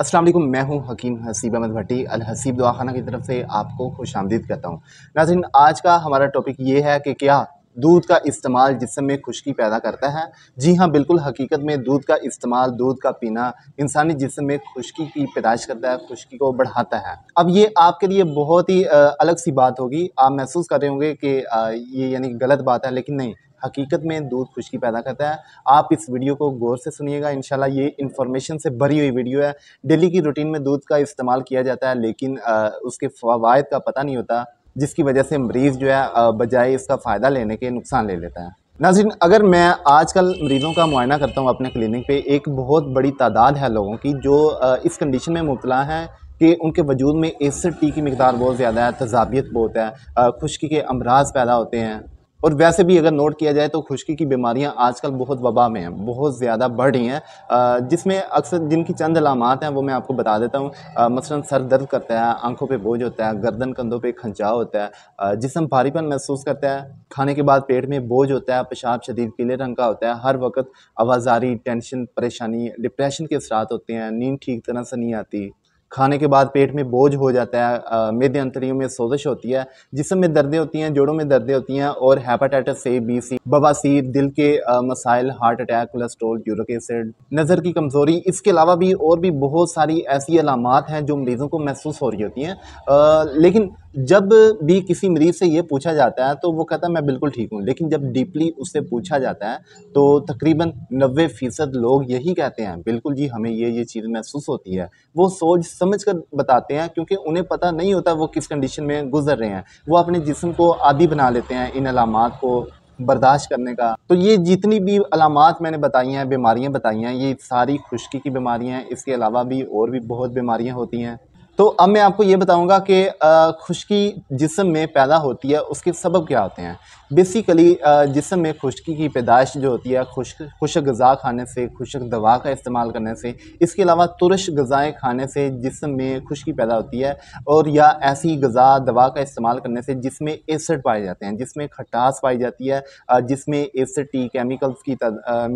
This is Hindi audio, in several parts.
अस्सलाम वालेकुम मैं हूं हकीम हसीब अहमद भट्टी अल हसीब दवाखाना की तरफ से आपको खुश आमदीद करता हूं नाजिन आज का हमारा टॉपिक ये है कि क्या दूध का इस्तेमाल जिसम में खुश्की पैदा करता है जी हाँ बिल्कुल हकीकत में दूध का इस्तेमाल दूध का पीना इंसानी जिसम में खुश्की की पैदाइश करता है खुश्की को बढ़ाता है अब ये आपके लिए बहुत ही अलग सी बात होगी आप महसूस कर रहे होंगे कि ये यानी गलत बात है लेकिन नहीं हकीकत में दूध खुशकी पैदा करता है आप इस वीडियो को गौर से सुनिएगा इन ये इन्फॉर्मेशन से भरी हुई वीडियो है डेली की रूटीन में दूध का इस्तेमाल किया जाता है लेकिन आ, उसके फवायद का पता नहीं होता जिसकी वजह से मरीज़ जो है बजाय इसका फ़ायदा लेने के नुकसान ले लेता है नाजिन अगर मैं आजकल मरीज़ों का मुआयना करता हूँ अपने क्लिनिक पे एक बहुत बड़ी तादाद है लोगों की जो इस कंडीशन में मुबला है कि उनके वजूद में एसिड टी की मकदार बहुत ज़्यादा है तजाबियत बहुत है खुशकी के अमराज पैदा होते हैं और वैसे भी अगर नोट किया जाए तो खुश्की की बीमारियां आजकल बहुत वबा में हैं बहुत ज़्यादा बढ़ रही हैं जिसमें अक्सर जिनकी चंद अलामत हैं वो मैं आपको बता देता हूँ मसलन सर दर्द करता है आंखों पे बोझ होता है गर्दन कंधों पे खंचाव होता है जिसम भारीपन महसूस करता है खाने के बाद पेट में बोझ होता है पेशाब शदीद पीले रंग का होता है हर वक्त आवाजारी टेंशन परेशानी डिप्रेशन के असरात होते हैं नींद ठीक तरह से नहीं आती खाने के बाद पेट में बोझ हो जाता है मेद अंतरियों में सोजिश होती है जिसम में दर्दें होती हैं जोड़ों में दर्दें होती हैं और हेपाटाइटिस ए बी सी बवासीर दिल के मसाइल heart attack cholesterol uric acid नज़र की कमज़ोरी इसके अलावा भी और भी बहुत सारी ऐसी अलामत हैं जो मरीज़ों को महसूस हो रही होती हैं लेकिन जब भी किसी मरीज़ से ये पूछा जाता है तो वो कहता है मैं बिल्कुल ठीक हूँ लेकिन जब डीपली उससे पूछा जाता है तो तकरीबन नबे फ़ीसद लोग यही कहते हैं बिल्कुल जी हमें ये ये चीज़ महसूस होती है वो सोच समझ कर बताते हैं क्योंकि उन्हें पता नहीं होता वो किस कंडीशन में गुजर रहे हैं वो अपने जिसम को आदि बना लेते हैं इन अलामत को बर्दाश्त करने का तो ये जितनी भी अलामत मैंने बताई हैं बीमारियाँ बताई हैं ये सारी खुश्की की बीमारियाँ हैं इसके अलावा भी और भी बहुत बीमारियाँ होती हैं तो अब मैं आपको ये बताऊंगा कि खुश्की जिसम में पैदा होती है उसके सबब क्या होते हैं बेसिकली जिसम में खुश्की की पैदाइश जो होती है खुश खुशक गज़ा खाने से खुशक दवा का इस्तेमाल करने से इसके अलावा तुरश गज़ाएँ खाने से जिसम में खुश्की पैदा होती है और या ऐसी गज़ा दवा का इस्तेमाल करने से जिसमें एसड पाए जाते हैं जिसमें खटास पाई जाती है जिसमें एसडी केमिकल्स की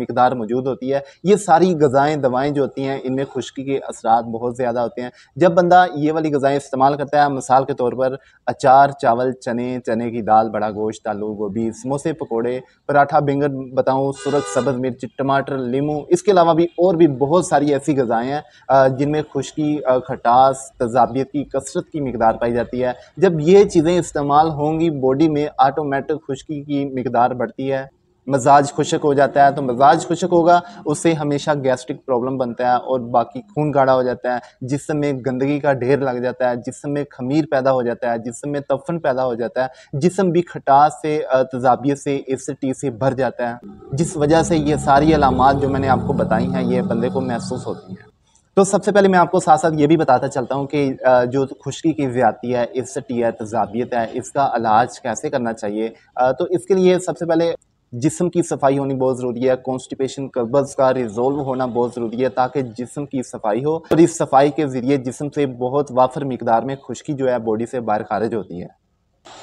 मकदार मौजूद होती है ये सारी गज़ाएँ दवाएँ जो होती हैं इनमें खुश्की के असरा बहुत ज़्यादा होते हैं जब बंदा ये वाली गजाएं इस्तेमाल करता है मिसाल के तौर पर अचार चावल चने चने की दाल बड़ा गोश्त आलू गोभी समोसे पकौड़े पराठा बैंगन बताऊँ सुरख सब्ज़ मिर्च टमाटर लीमू इसके अलावा भी और भी बहुत सारी ऐसी गज़ाएँ हैं जिनमें खुश्की खटास तजाबियत की कसरत की मकदार पाई जाती है जब ये चीज़ें इस्तेमाल होंगी बॉडी में आटोमेटिक खुश्की की मकदार बढ़ती है मजाज खुशक हो जाता है तो मजाज खुशक होगा उससे हमेशा गैस्ट्रिक प्रॉब्लम बनता है और बाकी खून गाढ़ा हो जाता है जिसम में गंदगी का ढेर लग जाता है जिसम में खमीर पैदा हो जाता है जिसम में तफन पैदा हो जाता है जिसम भी खटास से तजाबियत से टी से भर जाता है जिस वजह से ये सारी अलामत जो मैंने आपको बताई हैं ये बंदे को महसूस होती हैं तो सबसे पहले मैं आपको साथ साथ ये भी बताता चलता हूँ कि जो खुशकी की ज़्यादती है इसटी है तजाबियत है इसका इलाज कैसे करना चाहिए तो इसके लिए सबसे पहले जिसम की सफाई होनी बहुत ज़रूरी है कॉन्स्टिपेशन कब्ज़ का रिजोल्व होना बहुत ज़रूरी है ताकि जिसम की सफाई हो और इस सफाई के ज़रिए जिसम से बहुत वाफर मकदार में खुशकी जो है बॉडी से बाहर खारिज होती है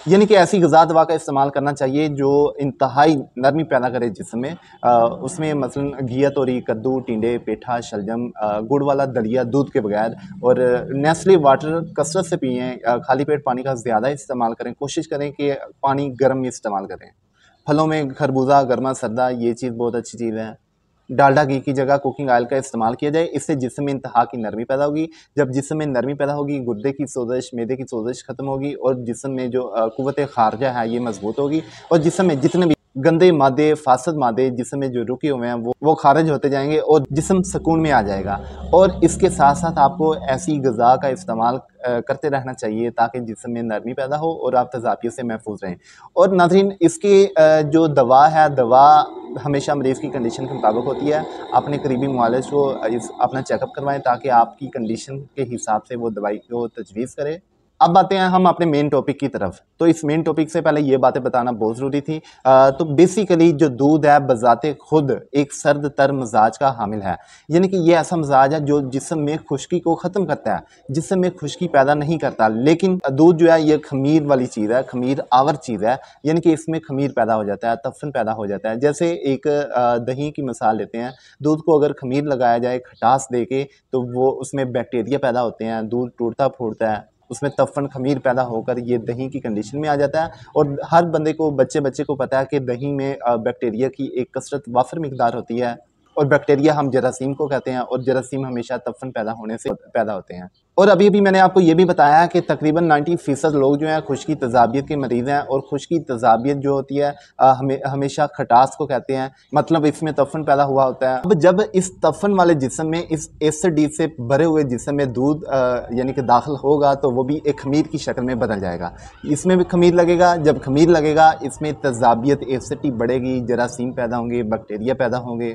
यानी कि ऐसी गज़ा दवा का इस्तेमाल करना चाहिए जो इंतहाई नरमी पैदा करे जिसम में आ, उसमें मसलन घिया तोरी कद्दू टिंडे पेठा शलजम गुड़ वाला दलिया दूध के बगैर और नेस्ले वाटर कसरत से पिए खाली पेट पानी का ज़्यादा इस्तेमाल करें कोशिश करें कि पानी गर्म इस्तेमाल करें फलों में खरबूजा गर्मा सर्दा ये चीज़ बहुत अच्छी चीज़ है डालडा घी की जगह कुकिंग ऑयल का इस्तेमाल किया जाए इससे जिसम में इंतहा की नरमी पैदा होगी जब जिसम में नरमी पैदा होगी गुर्दे की सोजिश मैदे की सोजिश ख़त्म होगी और जिसम में जो कुत खारजा है ये मजबूत होगी और जिसम में जितने भी गंदे मादे फासद मादे जिसम में जो रुके हुए हैं वो वो खारिज होते जाएंगे और जिसम सुकून में आ जाएगा और इसके साथ साथ आपको ऐसी गज़ा का इस्तेमाल करते रहना चाहिए ताकि जिसम में नरमी पैदा हो और आप तजापियों से महफूज रहें और नाजरीन इसकी जो दवा है दवा हमेशा मरीज़ की कंडीशन के मुताबिक होती है अपने करीबी मालिज को अपना चेकअप करवाएँ ताकि आपकी कंडीशन के हिसाब से वो दवाई को तजवीज़ करें अब आते हैं हम अपने मेन टॉपिक की तरफ तो इस मेन टॉपिक से पहले ये बातें बताना बहुत ज़रूरी थी आ, तो बेसिकली जो दूध है बजाते खुद एक सर्द तर मजाज का हामिल है यानी कि ये ऐसा मजाज है जो जिसम में खुश्की को ख़त्म करता है जिसम में खुश्की पैदा नहीं करता लेकिन दूध जो है ये खमीर वाली चीज़ है खमीर आवर चीज़ है यानी कि इसमें खमीर पैदा हो जाता है तफन पैदा हो जाता है जैसे एक दही की मिसाल लेते हैं दूध को अगर खमीर लगाया जाए खटास दे के तो वो उसमें बैक्टीरिया पैदा होते हैं दूध टूटता फूटता है उसमें तफन खमीर पैदा होकर ये दही की कंडीशन में आ जाता है और हर बंदे को बच्चे बच्चे को पता है कि दही में बैक्टीरिया की एक कसरत वाफर मकदार होती है और बैक्टीरिया हम जरासीम को कहते हैं और जरासीम हमेशा तफन पैदा होने से पैदा होते हैं और अभी अभी मैंने आपको ये भी बताया कि तकरीबन 90 फ़ीसद लोग जो हैं खुश्की तजाबियत के मरीज़ हैं और खुश्की तजाबियत जो होती है हमें हमेशा खटास को कहते हैं मतलब इसमें तफन पैदा हुआ होता है अब जब इस तफन वाले जिसम में इस एसडी से भरे हुए जिसम में दूध यानी कि दाखिल होगा तो वो भी एक खमीर की शक्ल में बदल जाएगा इसमें भी खमीर लगेगा जब खमीर लगेगा इसमें तजाबियत एसडी बढ़ेगी जरासीम पैदा होंगे बैक्टीरिया पैदा होंगे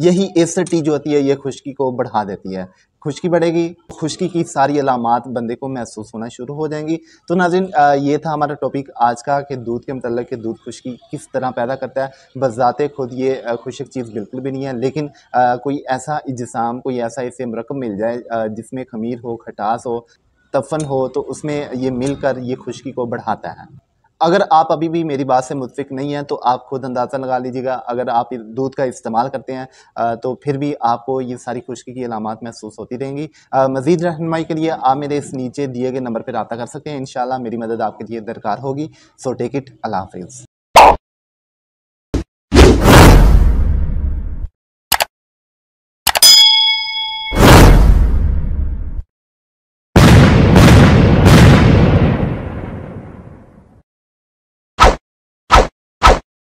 यही एसिडिटी जो होती है ये खुश्की को बढ़ा देती है खुश्की बढ़ेगी खुश्की की सारी अलामत बंदे को महसूस होना शुरू हो जाएंगी तो नाजिन ये था हमारा टॉपिक आज का कि दूध के मतलब कि दूध खुश्की किस तरह पैदा करता है बजाते खुद ये खुशक चीज़ बिल्कुल भी नहीं है लेकिन आ, कोई ऐसा इजसाम कोई ऐसा इसे मरकब मिल जाए जिसमें खमीर हो खटास हो तफन हो तो उसमें ये मिलकर ये खुशकी को बढ़ाता है अगर आप अभी भी मेरी बात से मुतफिक नहीं हैं तो आप खुद अंदाज़ा लगा लीजिएगा अगर आप दूध का इस्तेमाल करते हैं तो फिर भी आपको ये सारी खुश्की की अलामत महसूस होती रहेंगी मज़ीद रहनमाई के लिए आप मेरे इस नीचे दिए गए नंबर पर रबा कर सकते हैं इन मेरी मदद आपके लिए दरकार होगी सो टेक इट अल्लाह हाफिज़